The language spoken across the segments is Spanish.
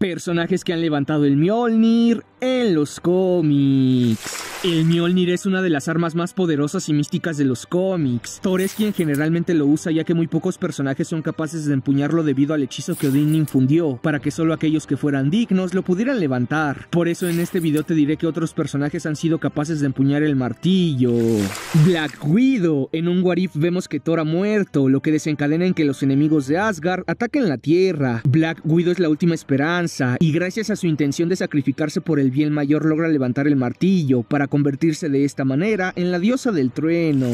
personajes que han levantado el Mjolnir en los cómics. El Mjolnir es una de las armas más poderosas y místicas de los cómics. Thor es quien generalmente lo usa ya que muy pocos personajes son capaces de empuñarlo debido al hechizo que Odin infundió, para que solo aquellos que fueran dignos lo pudieran levantar. Por eso en este video te diré que otros personajes han sido capaces de empuñar el martillo. Black Widow. En un Warif vemos que Thor ha muerto, lo que desencadena en que los enemigos de Asgard ataquen la Tierra. Black Widow es la última esperanza, y gracias a su intención de sacrificarse por el bien mayor logra levantar el martillo, para convertirse de esta manera en la diosa del trueno.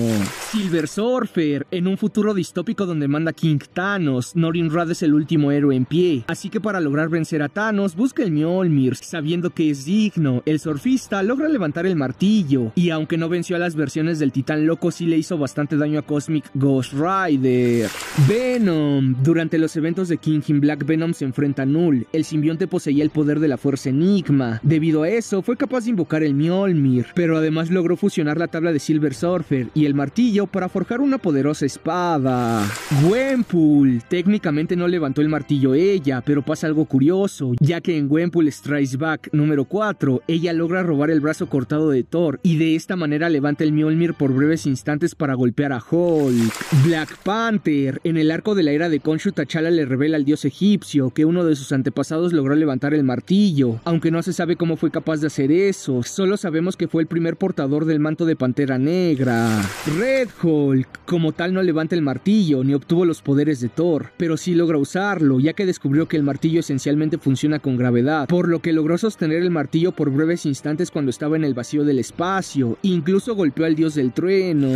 Silver Surfer, en un futuro distópico donde manda King Thanos, Norinrad es el último héroe en pie, así que para lograr vencer a Thanos busca el Mjolnir, sabiendo que es digno, el surfista logra levantar el martillo, y aunque no venció a las versiones del titán loco sí le hizo bastante daño a Cosmic Ghost Rider. Venom, durante los eventos de King in Black Venom se enfrenta a Null, el simbionte poseía el poder de la fuerza enigma, debido a eso fue capaz de invocar el Mjolnir, pero además logró fusionar la tabla de Silver Surfer y el martillo para forjar una poderosa espada. Gwenpool. Técnicamente no levantó el martillo ella, pero pasa algo curioso, ya que en Gwenpool Strikes Back número 4, ella logra robar el brazo cortado de Thor y de esta manera levanta el Mjolnir por breves instantes para golpear a Hulk. Black Panther. En el arco de la era de Konshu, T'Challa le revela al dios egipcio que uno de sus antepasados logró levantar el martillo, aunque no se sabe cómo fue capaz de hacer eso, solo sabemos que fue el primer portador del manto de Pantera Negra. Red Hulk, como tal, no levanta el martillo ni obtuvo los poderes de Thor, pero sí logra usarlo, ya que descubrió que el martillo esencialmente funciona con gravedad, por lo que logró sostener el martillo por breves instantes cuando estaba en el vacío del espacio, incluso golpeó al dios del trueno.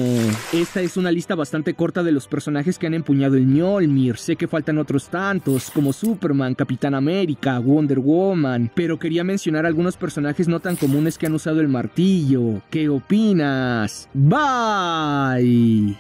Esta es una lista bastante corta de los personajes que han empuñado el Mjolnir, sé que faltan otros tantos, como Superman, Capitán América, Wonder Woman, pero quería mencionar algunos personajes no tan comunes que han usado el martillo ¿Qué opinas? Bye.